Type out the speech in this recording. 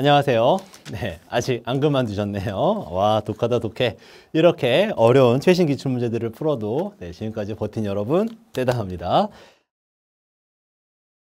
안녕하세요. 네, 아직 안 그만두셨네요. 와, 독하다 독해. 이렇게 어려운 최신 기출 문제들을 풀어도 네, 지금까지 버틴 여러분 대단합니다.